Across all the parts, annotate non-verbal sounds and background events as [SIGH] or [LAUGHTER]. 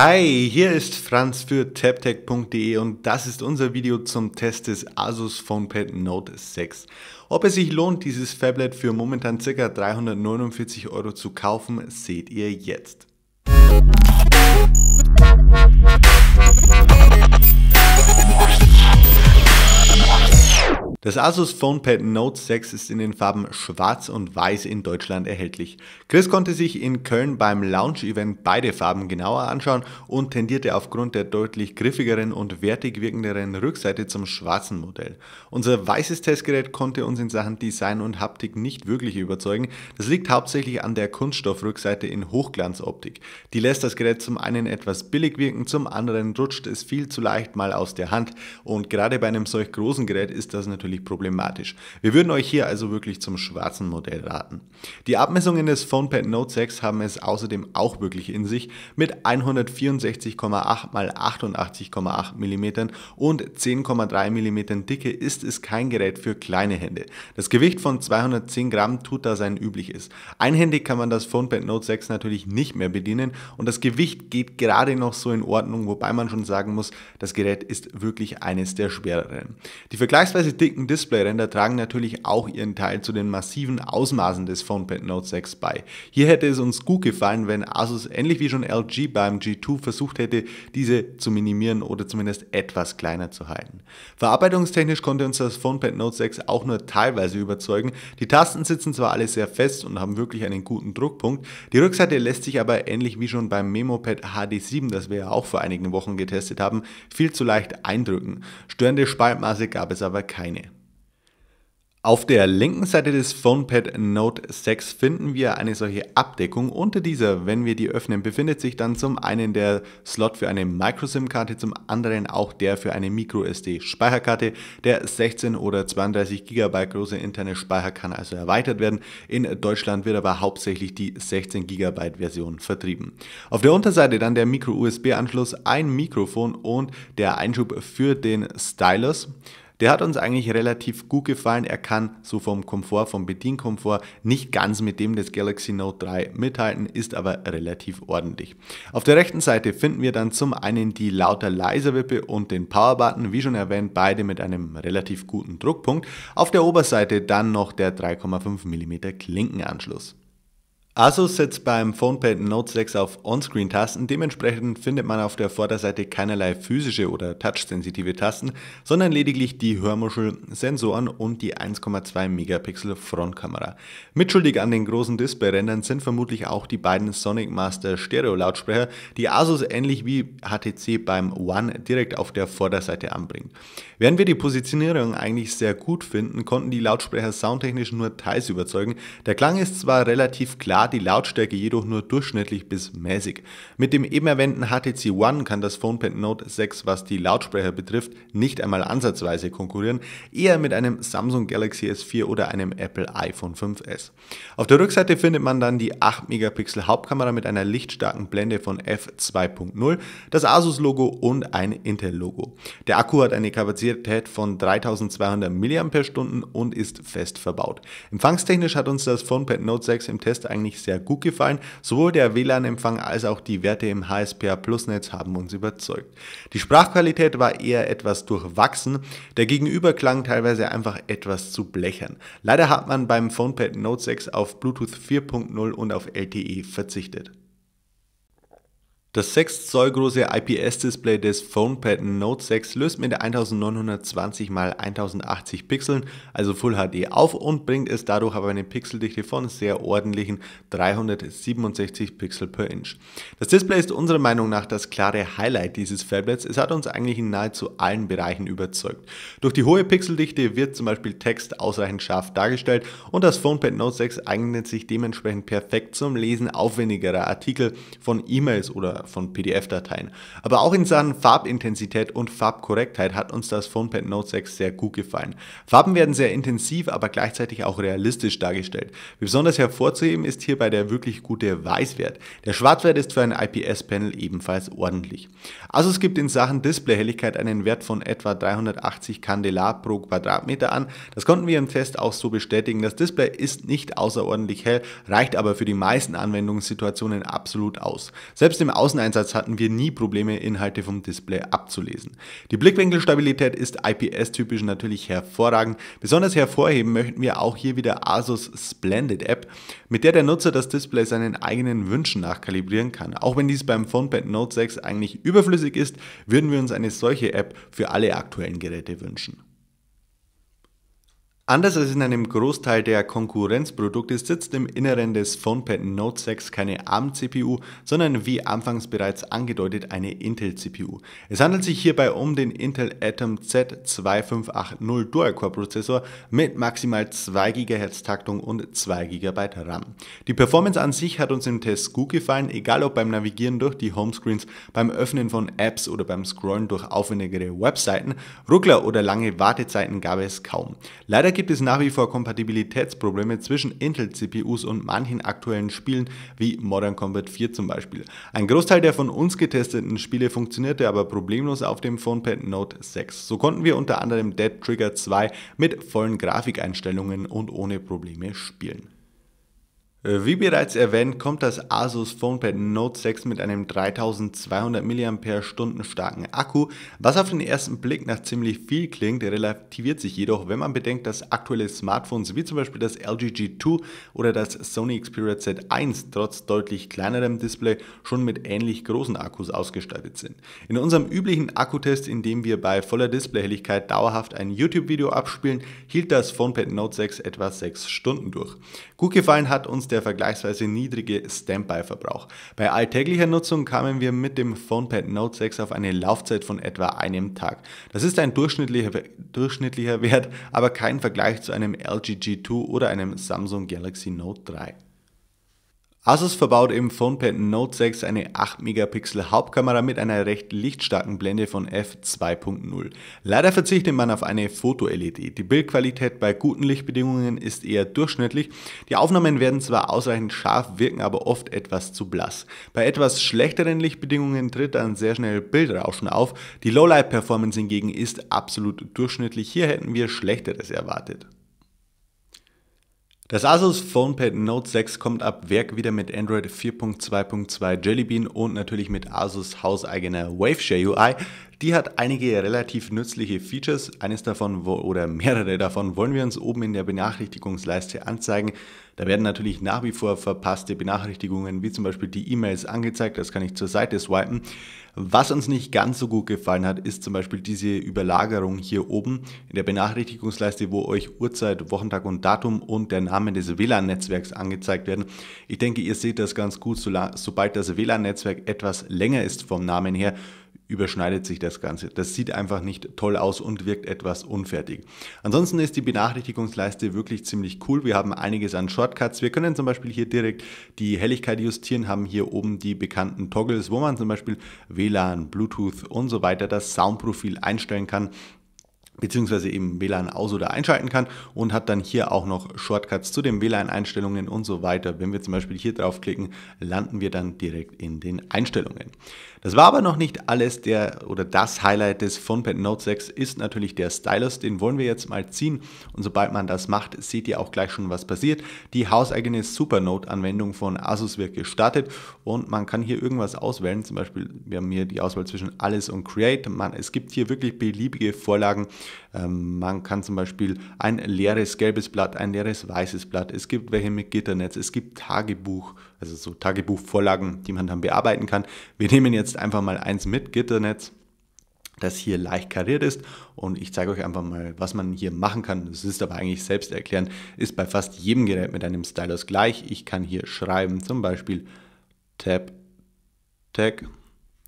Hi, hier ist Franz für taptech.de und das ist unser Video zum Test des Asus PhonePad Note 6. Ob es sich lohnt, dieses Fablet für momentan ca. 349 Euro zu kaufen, seht ihr jetzt. Musik Das Asus PhonePad Note 6 ist in den Farben Schwarz und Weiß in Deutschland erhältlich. Chris konnte sich in Köln beim Lounge-Event beide Farben genauer anschauen und tendierte aufgrund der deutlich griffigeren und wertig wirkenderen Rückseite zum schwarzen Modell. Unser weißes Testgerät konnte uns in Sachen Design und Haptik nicht wirklich überzeugen. Das liegt hauptsächlich an der Kunststoffrückseite in Hochglanzoptik. Die lässt das Gerät zum einen etwas billig wirken, zum anderen rutscht es viel zu leicht mal aus der Hand. Und gerade bei einem solch großen Gerät ist das natürlich natürlich problematisch. Wir würden euch hier also wirklich zum schwarzen Modell raten. Die Abmessungen des PhonePad Note 6 haben es außerdem auch wirklich in sich mit 164,8 x 88,8 mm und 10,3 mm Dicke ist es kein Gerät für kleine Hände. Das Gewicht von 210 Gramm tut da sein Übliches. Einhändig kann man das PhonePad Note 6 natürlich nicht mehr bedienen und das Gewicht geht gerade noch so in Ordnung, wobei man schon sagen muss, das Gerät ist wirklich eines der schwereren. Die vergleichsweise dicken dicken Displayränder tragen natürlich auch ihren Teil zu den massiven Ausmaßen des PhonePad Note 6 bei. Hier hätte es uns gut gefallen, wenn Asus ähnlich wie schon LG beim G2 versucht hätte, diese zu minimieren oder zumindest etwas kleiner zu halten. Verarbeitungstechnisch konnte uns das PhonePad Note 6 auch nur teilweise überzeugen. Die Tasten sitzen zwar alle sehr fest und haben wirklich einen guten Druckpunkt, die Rückseite lässt sich aber ähnlich wie schon beim MemoPad HD7, das wir ja auch vor einigen Wochen getestet haben, viel zu leicht eindrücken. Störende Spaltmaße gab es aber keine. Auf der linken Seite des PhonePad Note 6 finden wir eine solche Abdeckung. Unter dieser, wenn wir die öffnen, befindet sich dann zum einen der Slot für eine Micro-SIM-Karte, zum anderen auch der für eine Micro-SD-Speicherkarte. Der 16 oder 32 GB große interne Speicher kann also erweitert werden. In Deutschland wird aber hauptsächlich die 16 GB Version vertrieben. Auf der Unterseite dann der Micro-USB-Anschluss, ein Mikrofon und der Einschub für den Stylus. Der hat uns eigentlich relativ gut gefallen. Er kann so vom Komfort, vom Bedienkomfort nicht ganz mit dem des Galaxy Note 3 mithalten, ist aber relativ ordentlich. Auf der rechten Seite finden wir dann zum einen die Lauter-Leiser-Wippe und den Power-Button, wie schon erwähnt, beide mit einem relativ guten Druckpunkt. Auf der Oberseite dann noch der 3,5 mm Klinkenanschluss. Asus also setzt beim PhonePad Note 6 auf On-Screen-Tasten, dementsprechend findet man auf der Vorderseite keinerlei physische oder touchsensitive Tasten, sondern lediglich die Hörmuschel, Sensoren und die 1,2 Megapixel Frontkamera. Mitschuldig an den großen Display-Rändern sind vermutlich auch die beiden Sonic Master Stereo-Lautsprecher, die Asus ähnlich wie HTC beim One direkt auf der Vorderseite anbringt. Während wir die Positionierung eigentlich sehr gut finden, konnten die Lautsprecher soundtechnisch nur teils überzeugen. Der Klang ist zwar relativ klar, die Lautstärke jedoch nur durchschnittlich bis mäßig. Mit dem eben erwähnten HTC One kann das PhonePad Note 6, was die Lautsprecher betrifft, nicht einmal ansatzweise konkurrieren, eher mit einem Samsung Galaxy S4 oder einem Apple iPhone 5S. Auf der Rückseite findet man dann die 8 Megapixel Hauptkamera mit einer lichtstarken Blende von f2.0, das Asus-Logo und ein Intel-Logo. Der Akku hat eine Kapazität von 3200 mAh und ist fest verbaut. Empfangstechnisch hat uns das PhonePad Note 6 im Test eigentlich sehr gut gefallen. Sowohl der WLAN-Empfang als auch die Werte im HSPA Plus-Netz haben uns überzeugt. Die Sprachqualität war eher etwas durchwachsen, der Gegenüber klang teilweise einfach etwas zu blechern. Leider hat man beim PhonePad Note 6 auf Bluetooth 4.0 und auf LTE verzichtet. Das 6 Zoll große IPS-Display des PhonePad Note 6 löst mit 1920 x 1080 Pixeln, also Full HD, auf und bringt es dadurch aber eine Pixeldichte von sehr ordentlichen 367 Pixel per Inch. Das Display ist unserer Meinung nach das klare Highlight dieses Fablets. Es hat uns eigentlich in nahezu allen Bereichen überzeugt. Durch die hohe Pixeldichte wird zum Beispiel Text ausreichend scharf dargestellt und das PhonePad Note 6 eignet sich dementsprechend perfekt zum Lesen aufwendigerer Artikel von E-Mails oder von PDF-Dateien. Aber auch in Sachen Farbintensität und Farbkorrektheit hat uns das PhonePad Note 6 sehr gut gefallen. Farben werden sehr intensiv, aber gleichzeitig auch realistisch dargestellt. Besonders hervorzuheben ist hierbei der wirklich gute Weißwert. Der Schwarzwert ist für ein IPS-Panel ebenfalls ordentlich. Asus also gibt in Sachen Displayhelligkeit einen Wert von etwa 380 Kandelar pro Quadratmeter an. Das konnten wir im Test auch so bestätigen. Das Display ist nicht außerordentlich hell, reicht aber für die meisten Anwendungssituationen absolut aus. Selbst im Aus Außeneinsatz hatten wir nie Probleme, Inhalte vom Display abzulesen. Die Blickwinkelstabilität ist IPS-typisch natürlich hervorragend. Besonders hervorheben möchten wir auch hier wieder Asus Splendid App, mit der der Nutzer das Display seinen eigenen Wünschen nachkalibrieren kann. Auch wenn dies beim PhonePad Note 6 eigentlich überflüssig ist, würden wir uns eine solche App für alle aktuellen Geräte wünschen. Anders als in einem Großteil der Konkurrenzprodukte sitzt im Inneren des PhonePad Note 6 keine ARM-CPU, sondern wie anfangs bereits angedeutet eine Intel-CPU. Es handelt sich hierbei um den Intel Atom Z2580 Dual-Core-Prozessor mit maximal 2 GHz Taktung und 2 GB RAM. Die Performance an sich hat uns im Test gut gefallen, egal ob beim Navigieren durch die Homescreens, beim Öffnen von Apps oder beim Scrollen durch aufwendigere Webseiten, Ruckler oder lange Wartezeiten gab es kaum. Leider gibt es nach wie vor Kompatibilitätsprobleme zwischen Intel-CPUs und manchen aktuellen Spielen wie Modern Combat 4 zum Beispiel. Ein Großteil der von uns getesteten Spiele funktionierte aber problemlos auf dem PhonePad Note 6. So konnten wir unter anderem Dead Trigger 2 mit vollen Grafikeinstellungen und ohne Probleme spielen. Äh, wie bereits erwähnt, kommt das Asus PhonePad Note 6 mit einem 3200 mAh starken Akku. Was auf den ersten Blick nach ziemlich viel klingt, relativiert sich jedoch, wenn man bedenkt, dass aktuelle Smartphones wie zum Beispiel das LG G2 oder das Sony Xperia Z1 trotz deutlich kleinerem Display schon mit ähnlich großen Akkus ausgestattet sind. In unserem üblichen Akkutest, in dem wir bei voller Displayhelligkeit dauerhaft ein YouTube-Video abspielen, hielt das PhonePad Note 6 etwa 6 Stunden durch. Gut gefallen hat uns der vergleichsweise niedrige Standby-Verbrauch. Bei alltäglicher Nutzung kamen wir mit dem PhonePad Note 6 auf eine Laufzeit von etwa einem Tag. Das ist ein durchschnittlicher, durchschnittlicher Wert, aber kein Vergleich zu einem LG G2 oder einem Samsung Galaxy Note 3. Asus also verbaut im PhonePad Note 6 eine 8-Megapixel Hauptkamera mit einer recht lichtstarken Blende von f2.0. Leider verzichtet man auf eine Foto-LED. Die Bildqualität bei guten Lichtbedingungen ist eher durchschnittlich. Die Aufnahmen werden zwar ausreichend scharf, wirken aber oft etwas zu blass. Bei etwas schlechteren Lichtbedingungen tritt dann sehr schnell Bildrauschen auf. Die Lowlight-Performance hingegen ist absolut durchschnittlich. Hier hätten wir Schlechteres erwartet. Das Asus PhonePad Note 6 kommt ab Werk wieder mit Android 4.2.2 Jellybean und natürlich mit Asus hauseigener Waveshare UI. Die hat einige relativ nützliche Features. Eines davon oder mehrere davon wollen wir uns oben in der Benachrichtigungsleiste anzeigen. Da werden natürlich nach wie vor verpasste Benachrichtigungen wie zum Beispiel die E-Mails angezeigt. Das kann ich zur Seite swipen. Was uns nicht ganz so gut gefallen hat, ist zum Beispiel diese Überlagerung hier oben in der Benachrichtigungsleiste, wo euch Uhrzeit, Wochentag und Datum und der Name des WLAN-Netzwerks angezeigt werden. Ich denke, ihr seht das ganz gut, sobald das WLAN-Netzwerk etwas länger ist vom Namen her, überschneidet sich das Ganze. Das sieht einfach nicht toll aus und wirkt etwas unfertig. Ansonsten ist die Benachrichtigungsleiste wirklich ziemlich cool. Wir haben einiges an Shortcuts. Wir können zum Beispiel hier direkt die Helligkeit justieren, haben hier oben die bekannten Toggles, wo man zum Beispiel WLAN, Bluetooth und so weiter das Soundprofil einstellen kann beziehungsweise eben WLAN aus- oder einschalten kann und hat dann hier auch noch Shortcuts zu den WLAN-Einstellungen und so weiter. Wenn wir zum Beispiel hier draufklicken, landen wir dann direkt in den Einstellungen. Das war aber noch nicht alles. Der oder das Highlight des PhonePad Note 6 ist natürlich der Stylus. Den wollen wir jetzt mal ziehen und sobald man das macht, seht ihr auch gleich schon, was passiert. Die hauseigene Supernote-Anwendung von Asus wird gestartet und man kann hier irgendwas auswählen. Zum Beispiel, wir haben hier die Auswahl zwischen Alles und Create. Man, es gibt hier wirklich beliebige Vorlagen, ähm, man kann zum Beispiel ein leeres gelbes Blatt, ein leeres weißes Blatt, es gibt welche mit Gitternetz, es gibt Tagebuch, also so Tagebuchvorlagen, die man dann bearbeiten kann. Wir nehmen jetzt einfach mal eins mit Gitternetz das hier leicht kariert ist und ich zeige euch einfach mal, was man hier machen kann. Das ist aber eigentlich selbsterklärend, ist bei fast jedem Gerät mit einem Stylus gleich. Ich kann hier schreiben, zum Beispiel Tab, Tag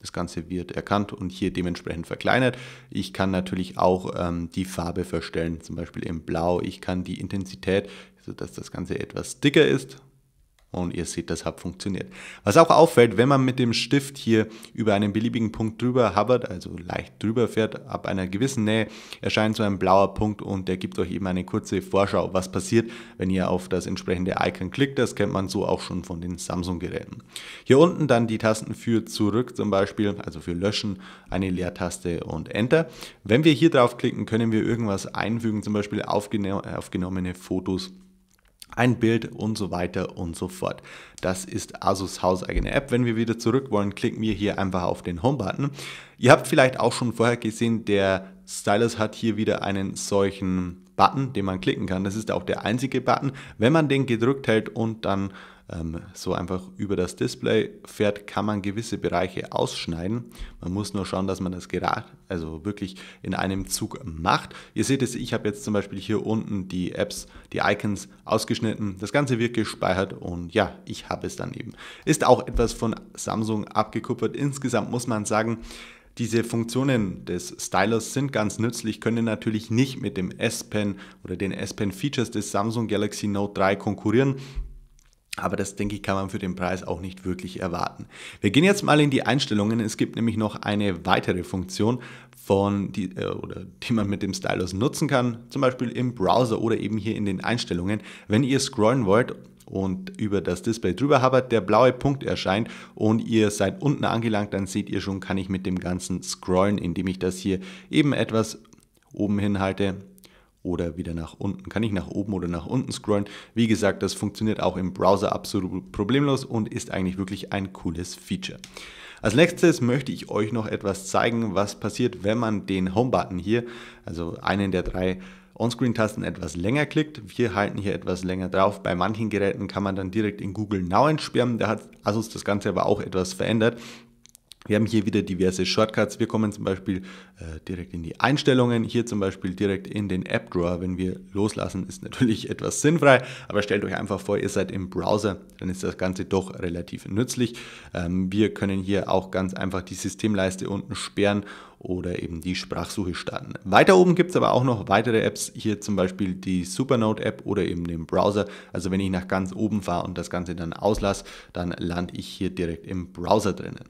das Ganze wird erkannt und hier dementsprechend verkleinert. Ich kann natürlich auch ähm, die Farbe verstellen, zum Beispiel im Blau. Ich kann die Intensität, sodass das Ganze etwas dicker ist, und ihr seht, das hat funktioniert. Was auch auffällt, wenn man mit dem Stift hier über einen beliebigen Punkt drüber hovert, also leicht drüber fährt, ab einer gewissen Nähe erscheint so ein blauer Punkt und der gibt euch eben eine kurze Vorschau, was passiert, wenn ihr auf das entsprechende Icon klickt. Das kennt man so auch schon von den Samsung-Geräten. Hier unten dann die Tasten für zurück zum Beispiel, also für Löschen, eine Leertaste und Enter. Wenn wir hier draufklicken, können wir irgendwas einfügen, zum Beispiel aufgenommene Fotos ein Bild und so weiter und so fort. Das ist Asus hauseigene App. Wenn wir wieder zurück wollen, klicken wir hier einfach auf den Home-Button. Ihr habt vielleicht auch schon vorher gesehen, der Stylus hat hier wieder einen solchen Button, den man klicken kann. Das ist auch der einzige Button. Wenn man den gedrückt hält und dann ähm, so einfach über das Display fährt, kann man gewisse Bereiche ausschneiden. Man muss nur schauen, dass man das gerade, also wirklich in einem Zug macht. Ihr seht es, ich habe jetzt zum Beispiel hier unten die Apps, die Icons ausgeschnitten. Das Ganze wird gespeichert und ja, ich habe es dann eben. Ist auch etwas von Samsung abgekuppert. Insgesamt muss man sagen, diese Funktionen des Stylers sind ganz nützlich, können natürlich nicht mit dem S Pen oder den S Pen Features des Samsung Galaxy Note 3 konkurrieren. Aber das, denke ich, kann man für den Preis auch nicht wirklich erwarten. Wir gehen jetzt mal in die Einstellungen. Es gibt nämlich noch eine weitere Funktion, von die, äh, oder die man mit dem Stylus nutzen kann, zum Beispiel im Browser oder eben hier in den Einstellungen. Wenn ihr scrollen wollt und über das Display drüber habt, der blaue Punkt erscheint und ihr seid unten angelangt, dann seht ihr schon, kann ich mit dem Ganzen scrollen, indem ich das hier eben etwas oben hinhalte oder wieder nach unten. Kann ich nach oben oder nach unten scrollen? Wie gesagt, das funktioniert auch im Browser absolut problemlos und ist eigentlich wirklich ein cooles Feature. Als nächstes möchte ich euch noch etwas zeigen, was passiert, wenn man den Home-Button hier, also einen der drei On-Screen-Tasten etwas länger klickt. Wir halten hier etwas länger drauf. Bei manchen Geräten kann man dann direkt in Google Now entsperren. Da hat Asus das Ganze aber auch etwas verändert. Wir haben hier wieder diverse Shortcuts. Wir kommen zum Beispiel äh, direkt in die Einstellungen, hier zum Beispiel direkt in den App Drawer. Wenn wir loslassen, ist natürlich [LAUGHS] etwas sinnfrei, aber stellt euch einfach vor, ihr seid im Browser, dann ist das Ganze doch relativ nützlich. Ähm, wir können hier auch ganz einfach die Systemleiste unten sperren oder eben die Sprachsuche starten. Weiter oben gibt es aber auch noch weitere Apps, hier zum Beispiel die Supernote-App oder eben den Browser. Also wenn ich nach ganz oben fahre und das Ganze dann auslasse, dann lande ich hier direkt im Browser drinnen.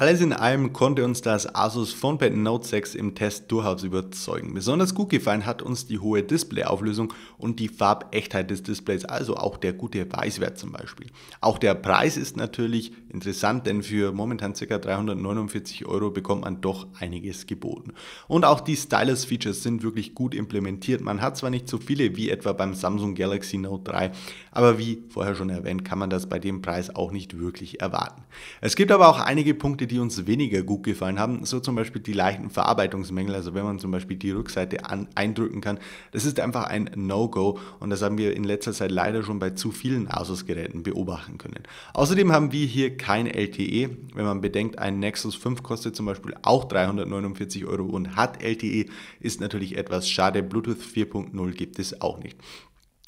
Alles in allem konnte uns das Asus PhonePad Note 6 im Test durchaus überzeugen. Besonders gut gefallen hat uns die hohe Displayauflösung und die Farbechtheit des Displays, also auch der gute Weißwert zum Beispiel. Auch der Preis ist natürlich interessant, denn für momentan ca. 349 Euro bekommt man doch einiges geboten. Und auch die Stylus-Features sind wirklich gut implementiert. Man hat zwar nicht so viele wie etwa beim Samsung Galaxy Note 3, aber wie vorher schon erwähnt, kann man das bei dem Preis auch nicht wirklich erwarten. Es gibt aber auch einige Punkte, die uns weniger gut gefallen haben, so zum Beispiel die leichten Verarbeitungsmängel, also wenn man zum Beispiel die Rückseite an, eindrücken kann, das ist einfach ein No-Go und das haben wir in letzter Zeit leider schon bei zu vielen Asus-Geräten beobachten können. Außerdem haben wir hier kein LTE, wenn man bedenkt, ein Nexus 5 kostet zum Beispiel auch 349 Euro und hat LTE, ist natürlich etwas schade, Bluetooth 4.0 gibt es auch nicht.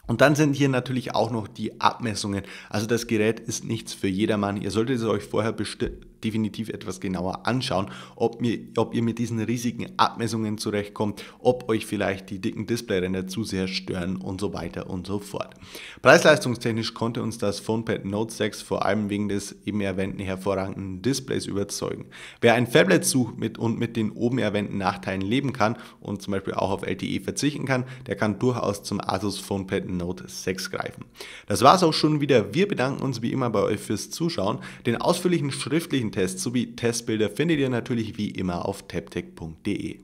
Und dann sind hier natürlich auch noch die Abmessungen. Also das Gerät ist nichts für jedermann. Ihr solltet es euch vorher bestimmt definitiv etwas genauer anschauen, ob, mir, ob ihr mit diesen riesigen Abmessungen zurechtkommt, ob euch vielleicht die dicken Displayränder zu sehr stören und so weiter und so fort. Preis-leistungstechnisch konnte uns das PhonePad Note 6 vor allem wegen des eben erwähnten hervorragenden Displays überzeugen. Wer ein Fablet sucht mit und mit den oben erwähnten Nachteilen leben kann und zum Beispiel auch auf LTE verzichten kann, der kann durchaus zum Asus PhonePad Note 6 greifen. Das war's auch schon wieder. Wir bedanken uns wie immer bei euch fürs Zuschauen. Den ausführlichen schriftlichen Thementests sowie Testbilder findet ihr natürlich wie immer auf taptech.de.